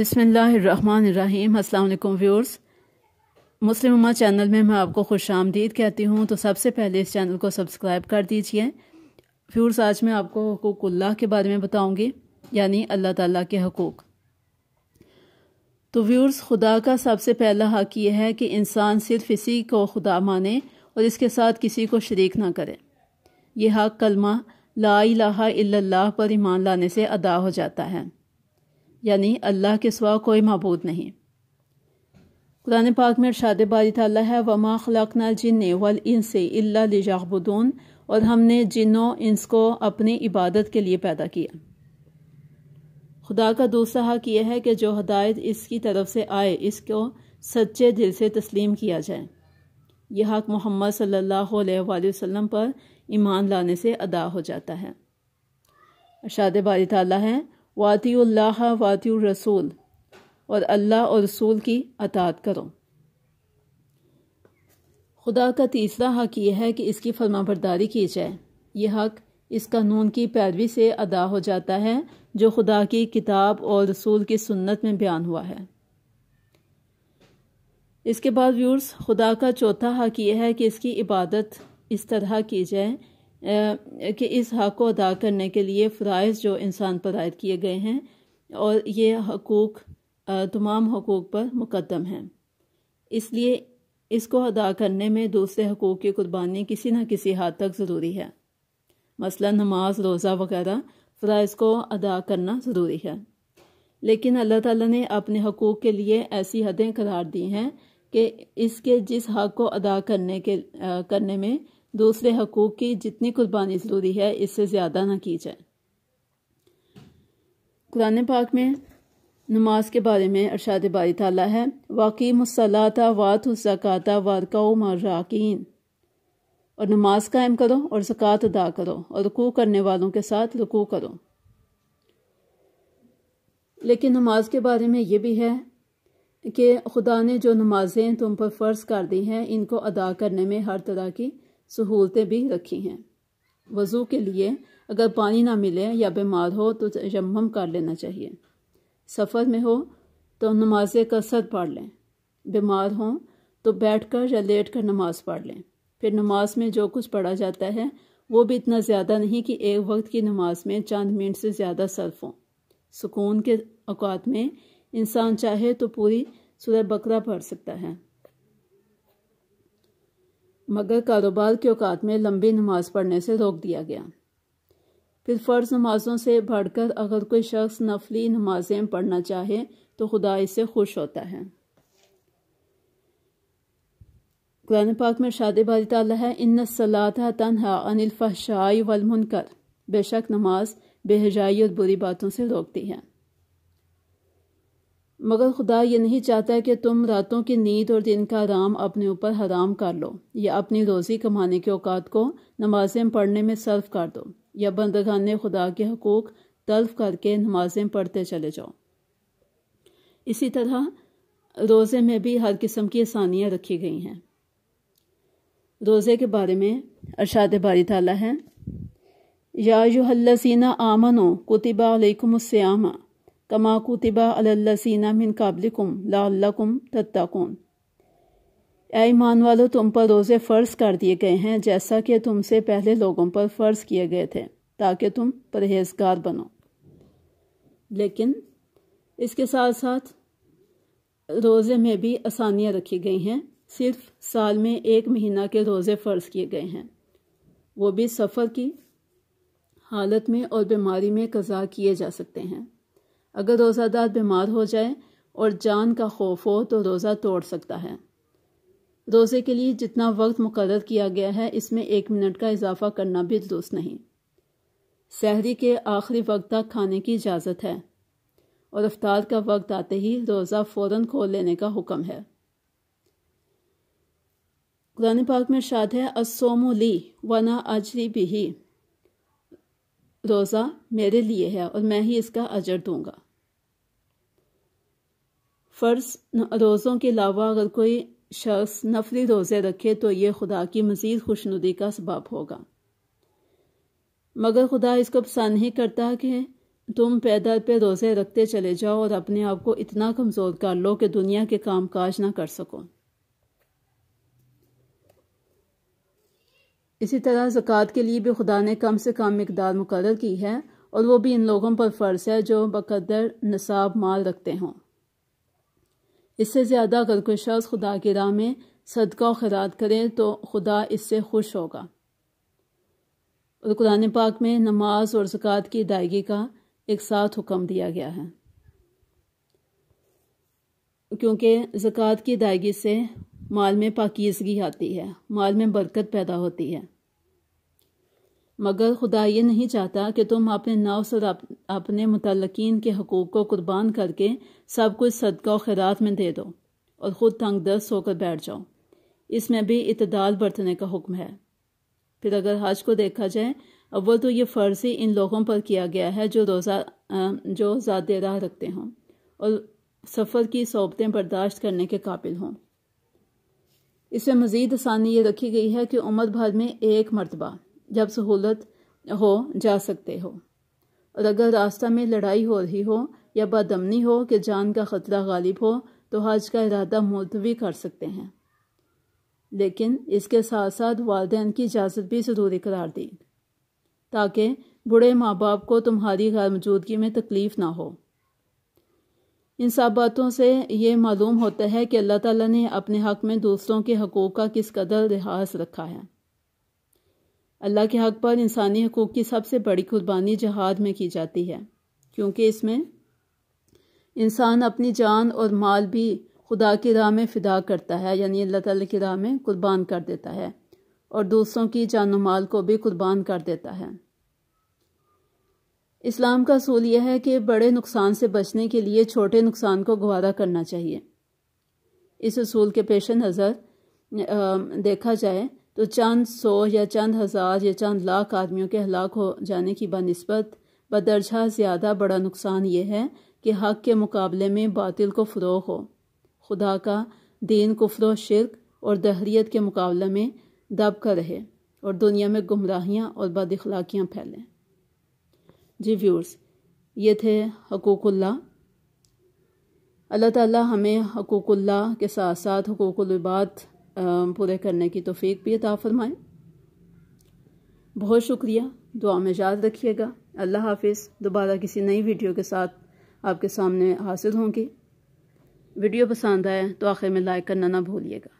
बिसमीम् अल्लाम व्यूर्स मुस्लिम उमा चैनल में मैं आपको खुश आमदीद कहती हूँ तो सबसे पहले इस चैनल को सब्सक्राइब कर दीजिए व्यूर्स आज मैं आपको हकूक़ल्ला के बारे में बताऊँगी यानी अल्लाह ताला के हकूक़ तो व्यूर्स खुदा का सबसे पहला हक ये है कि इंसान सिर्फ इसी को खुदा माने और इसके साथ किसी को शरीक ना करे ये हक कलमा ला इलाहा पर ईमान लाने से अदा हो जाता है यानी अल्लाह के सिवा कोई मबूद नहीं कुरान पाक में अरशाद बारी तला है वमा खलाकना जिन वल इन से अल्ला और हमने जिनों इंस को अपनी इबादत के लिए पैदा किया खुदा का दूसरा हक यह है कि जो हदायत इसकी तरफ से आए इसको सच्चे दिल से तस्लीम किया जाए यह हक मोहम्मद सल्ला वसम पर ईमान लाने से अदा हो जाता है अरशाद बारी तला है वाति वाती रसूल और अल्लाह और रसूल की अतात करो खुदा का तीसरा हक यह है कि इसकी फर्माबरदारी की जाए यह हक इस कानून की पैरवी से अदा हो जाता है जो खुदा की किताब और रसूल की सुन्नत में बयान हुआ है इसके बाद व्यूर्स खुदा का चौथा हक यह है कि इसकी इबादत इस तरह की जाए कि इस हक़ को अदा करने के लिए फ़राइज़ जो इंसान पर आयद किए गए हैं और ये हकूक़ तमाम हकूक़ पर मुकदम हैं इसलिए इसको अदा करने में दूसरे हकूक़ की कुर्बानी किसी न किसी हद तक ज़रूरी है मसला नमाज रोज़ा वगैरह फ़राइज़ को अदा करना ज़रूरी है लेकिन अल्लाह ताला ने अपने हकूक़ के लिए ऐसी हदें करार दी हैं कि इसके जिस हक़ को अदा करने के आ, करने में दूसरे हकूक़ की जितनी कुर्बानी ज़रूरी है इससे ज़्यादा ना की जाए कुरान पाक में नमाज के बारे में अरशाद बारी ताला है वाकई मुसलाता वात ज़क़ाता वारका मर्राकीन और नमाज कायम करो और ज़क़़त अदा करो और रुकू करने वालों के साथ रुकू करो लेकिन नमाज के बारे में ये भी है कि खुदा ने जो नमाजें तुम पर फ़र्ज़ कर दी हैं इनको अदा करने में हर तरह की सहूलतें भी रखी हैं वज़ू के लिए अगर पानी ना मिले या बीमार हो तो जम्म कर लेना चाहिए सफ़र में हो तो नमाज कसर पढ़ लें बीमार हों तो बैठ कर या लेट कर नमाज़ पढ़ लें फिर नमाज में जो कुछ पढ़ा जाता है वो भी इतना ज़्यादा नहीं कि एक वक्त की नमाज में चंद मिनट से ज़्यादा सर्फ हों सुकून के अवकात में इंसान चाहे तो पूरी सुरह बकरा पढ़ सकता है मगर कारोबार के औकात में लंबी नमाज पढ़ने से रोक दिया गया फिर फ़र्ज़ नमाज़ों से बढ़कर अगर कोई शख्स नफली नमाजें पढ़ना चाहे तो खुदा इससे खुश होता है कुरान पाक में शाद बारी ताला है इन सलात तनहा अनिल फहशाई वलमुनकर बेशक नमाज बेहजाई और बुरी बातों से रोकती है मगर खुदा ये नहीं चाहता कि तुम रातों की नींद और दिन का आराम अपने ऊपर हराम कर लो या अपनी रोज़ी कमाने के औकात को नमाजें पढ़ने में सर्व कर दो या बंदगान खुदा के हकूक़ तल्फ करके नमाजें पढ़ते चले जाओ इसी तरह रोज़े में भी हर किस्म की आसानियाँ रखी गई हैं रोज़े के बारे में अरशाद बारी ताला है या युहल्लसीना आमनो कुतिबा अलैकुम कमा तिबा अल्लासीना मिन काबलिकुम लाकुम तत्ताकुन ए ईमान वालों तुम पर रोज़े फ़र्ज़ कर दिए गए हैं जैसा कि तुमसे पहले लोगों पर फ़र्ज़ किए गए थे ताकि तुम परहेजगार बनो लेकिन इसके साथ साथ रोज़े में भी आसानियाँ रखी गई हैं सिर्फ साल में एक महीना के रोज़े फ़र्ज किए गए हैं वो भी सफ़र की हालत में और बीमारी में कज़ा किए जा सकते हैं अगर रोज़ादार बीमार हो जाए और जान का खौफ हो तो रोज़ा तोड़ सकता है रोज़े के लिए जितना वक्त मुकर किया गया है इसमें एक मिनट का इजाफा करना भी दुरुस्त नहीं सहरी के आखिरी वक्त तक खाने की इजाज़त है और अफ्तार का वक्त आते ही रोज़ा फ़ौर खोल लेने का हुक्म है कुरान पाक में शाद है असोमो ली वना अजरी बिही रोज़ा मेरे लिए है और मैं ही इसका अजर दूंगा फ़र्ज रोज़ों के अलावा अगर कोई शख्स नफरी रोज़े रखे तो ये खुदा की मज़ीद खुशनुदी का सबाब होगा मगर खुदा इसको पसंद नहीं करता कि तुम पैदल पे रोज़े रखते चले जाओ और अपने आप को इतना कमज़ोर कर लो कि दुनिया के काम काज ना कर सको इसी तरह ज़क़़त के लिए भी खुदा ने कम से कम मकदार मुकर की है और वो भी इन लोगों पर फ़र्ज है जो बकदर नसाब माल रखते हों इससे ज़्यादा अगर कोई शख्स खुदा की राह में सदका खराद करे तो खुदा इससे खुश होगा और कुरान पाक में नमाज और ज़क़़त की अदायगी का एक साथ हुक्म दिया गया है क्योंकि ज़क़़त की अदायगी से माल में पाकिजगी आती है माल में बरकत पैदा होती है मगर खुदा ये नहीं चाहता कि तुम अपने नफ्स और अपने मुतलकिन के हकूक़ को कुर्बान करके सब कुछ सदका और खैरात में दे दो और ख़ुद तंग दस्त होकर बैठ जाओ इसमें भी इतदाल बरतने का हुक्म है फिर अगर हज को देखा जाए अव्वल तो ये फर्जी इन लोगों पर किया गया है जो रोज़ा जो ज़्यादा राह रखते हों और सफ़र की सोबतें बर्दाश्त करने के काबिल हों इसमें मज़ीद आसानी ये रखी गई है कि उम्र भर में एक मरतबा जब सहूलत हो जा सकते हो और अगर रास्ता में लड़ाई हो रही हो या बदमनी हो कि जान का ख़तरा गालिब हो तो हज का इरादा मुलतवी कर सकते हैं लेकिन इसके साथ साथ वालदेन की इजाज़त भी ज़रूरी करार दी ताकि बूढ़े माँ बाप को तुम्हारी गैर मौजूदगी में तकलीफ़ ना हो इन सब बातों से ये मालूम होता है कि अल्लाह ताला ने अपने हक़ में दूसरों के हकूक़ का किस कदर लिहाज रखा है अल्लाह के हक़ पर इंसानी हकूक़ की सबसे बड़ी कुर्बानी जहाद में की जाती है क्योंकि इसमें इंसान अपनी जान और माल भी खुदा की राह में फ़िदा करता है यानी अल्लाह ताला की राह में कुर्बान कर देता है और दूसरों की जान माल को भी कुर्बान कर देता है इस्लाम का असूल यह है कि बड़े नुकसान से बचने के लिए छोटे नुकसान को गवारा करना चाहिए इस असूल के पेश नज़र देखा जाए तो चंद सौ या चंद हज़ार या चंद लाख आदमियों के हलाक हो जाने की बनस्बत बदरजा ज़्यादा बड़ा नुकसान ये है कि हक के मुकाबले में बातिल को फ़रो हो खुदा का दीन कुफर शिरक और दहरीत के मुकाबले में दब कर रहे और दुनिया में गुमराहियाँ और बद अखलाकियाँ फैलें जी व्यूर्स ये थे हकूकुल्ला अल्लाह ताला हमें हकूकुल्ला के साथ साथ हकूकुलबात पूरे करने की तोफ़ी भी अता फ़रमाए बहुत शुक्रिया दुआ में याद रखिएगा अल्लाह हाफिज़ दोबारा किसी नई वीडियो के साथ आपके सामने हासिल होंगे वीडियो पसंद आए तो आखिर में लाइक करना ना भूलिएगा